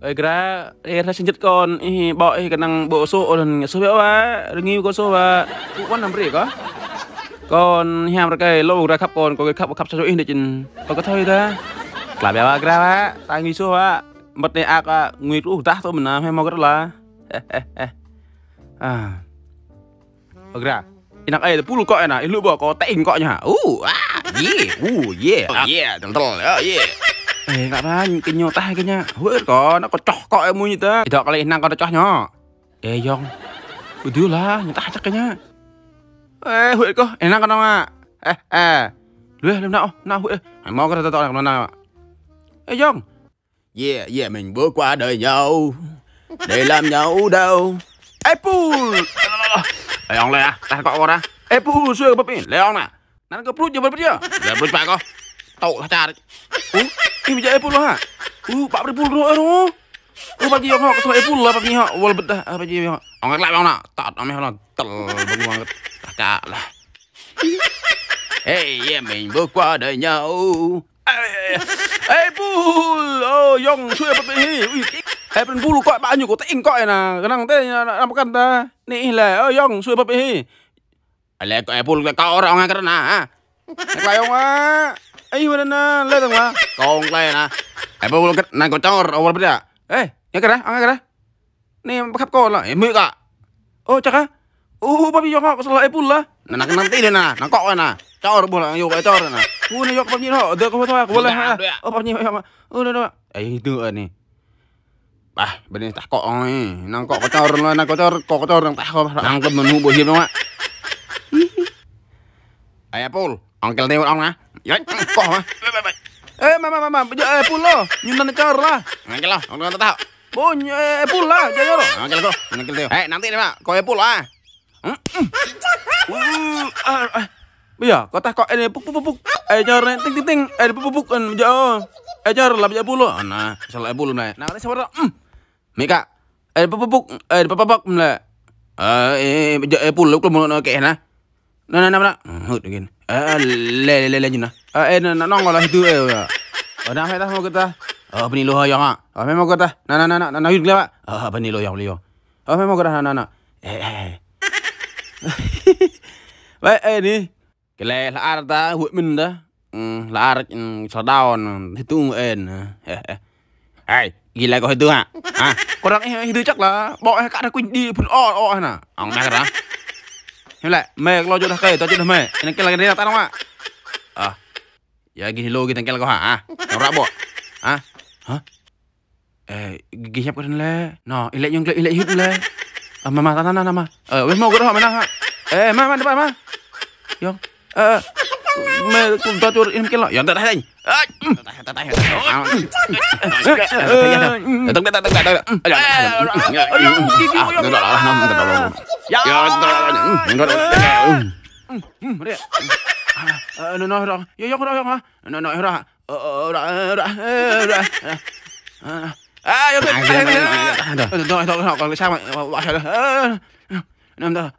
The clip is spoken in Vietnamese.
Gra eh sinh chất con bọi cái năng bộ số lần số béo quá đừng yêu có số và cũng quan nằm rỉ có con ham ra cái lâu ra khắp con có cái khắp khắp cho in để chừng có cái thôi ta là béo gra á tai nghi số á mất này ác á nguy rũ ta thôi mình hay mau cái là à gra Inak eh, puluh kok enak, lu bawa kau tain koknya. Uh, ah, yeah, uh, yeah, oh, yeah, tentel, oh, yeah. eh gak ra kinyo tah kinya hueut ko nak kocoh kok emu ni teh idok kali nang ko coh nyo eh yong udu lah nyetah cak kinya eh hueut ko enang kana ma eh eh lue lem nao nao hueut mày mau cái tao tao làm nào eh yong yeah yeah mình bước qua đời nhau để làm nhau đâu Apple lên à, ta có kok ora Apple xưa suwe bepin le yong na nang keprut je berpet je le berpet ko tau ta tarik Ini bijak epul ha. Uh, pak epul no ero. Uh, pak dia hok sama epul lah pak ni hok. Wal bedah apa dia hok. Ong lak bang nak. Tat ame hok tel bang banget. Kakak lah. Hey, yeah, mình bước qua đời nhau. Epul, oh, yong suy apa ni? Ai bên bulu coi bao nhiêu của tên coi là cái năng tên là một căn ta. Nị là ơi yong suy bập hi. Ai lẽ coi bulu coi orang cái đó nè. Cái ông á. Ayo, mana? aywadana leedangwa konglayana ebawulkat nangkocor awalbeda eh nyakara eh, ya? angakara ah, ya? nih kapkola eh muka oh caka ah? Oh, papi yok kok salah pula. Nah, nanti deh nah, nangkok ya, nah. Cor bola yo kayak cor nah. Uh, yok papi no, de kau tuh boleh. Ah? Oh, papi yok. Uh, oh, udah Eh, itu eh, nih. Ah, bener tak kok oi. Oh, eh. Nangkok kotor lah, nangkok kotor kok kocor nang tak kok. Nangkep menu bohim mak. Ayah pul, angkel nih orang nah. Yoy, poh mah. Eh, mama, mama, eh, puluh, Nyunan car lah. Nangkil lah, orang tahu. Bunyi, eh, lah, jajaro. Nangkil tuh, nangkil tuh. Eh, nanti nih, Pak. Kau pula, ah. Iya, kau tak kau eh pupuk puk puk. Eh, jar ting ting ting. Eh, puk pupuk, kan jauh. Eh, jar lah bijak pulu. Oh, nah, salah pulu nih. Nah, ini nah, sabar. Hmm. Mika, eh pupuk puk puk. Eh, pupuk puk puk. Eh, bijak pulu kalau mau nak kena. nó nó nó nó hụt again lê lê lê nhìn nè ê nó nó ngồi lại tư ê ở đâu hay ta không có ta ở bên lô hơi à ở bên mà ta nó nó nó nó nó hụt lên ở bên lô hơi ở bên mà ta nó nó ê ê vậy ê đi cái này là ai ta hụt mình đó ừ, là ai sợ ừ, đau thì ừ, tung ê ai gì lại có hơi tư hả à có đang hơi tư chắc là bọn cả đã quỳnh đi phun o o hả ông đang cái đó Him lại mẹ lo chỗ đó cây tao chỗ đó mẹ nên cái là cái đấy là tao không ạ à ya gini lo gitu kel kau ha ora bo ha ha eh gini siap kan le no ilek yang ilek hidup le mama tanah nama eh wes mau gue dah mana ha eh mama depan mama Yo, eh mẹ cùng cho tôi em cái loại dọn tay đây đây, nói rồi vô vô đó hả nói nói rồi ờ rồi rồi rồi à vô được rồi thôi học còn sao mà bỏ sao được năm đó